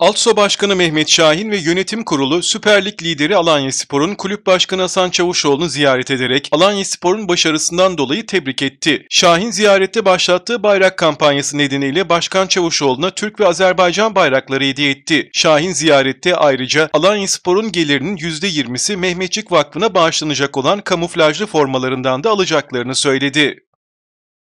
Altso Başkanı Mehmet Şahin ve yönetim kurulu Süper Lig lideri Alanyaspor'un kulüp başkanı Hasan Çavuşoğlu'nu ziyaret ederek Alanyaspor'un başarısından dolayı tebrik etti. Şahin ziyarette başlattığı bayrak kampanyası nedeniyle Başkan Çavuşoğlu'na Türk ve Azerbaycan bayrakları hediye etti. Şahin ziyarette ayrıca Alanyaspor'un gelirinin %20'si Mehmetçik Vakfı'na bağışlanacak olan kamuflajlı formalarından da alacaklarını söyledi.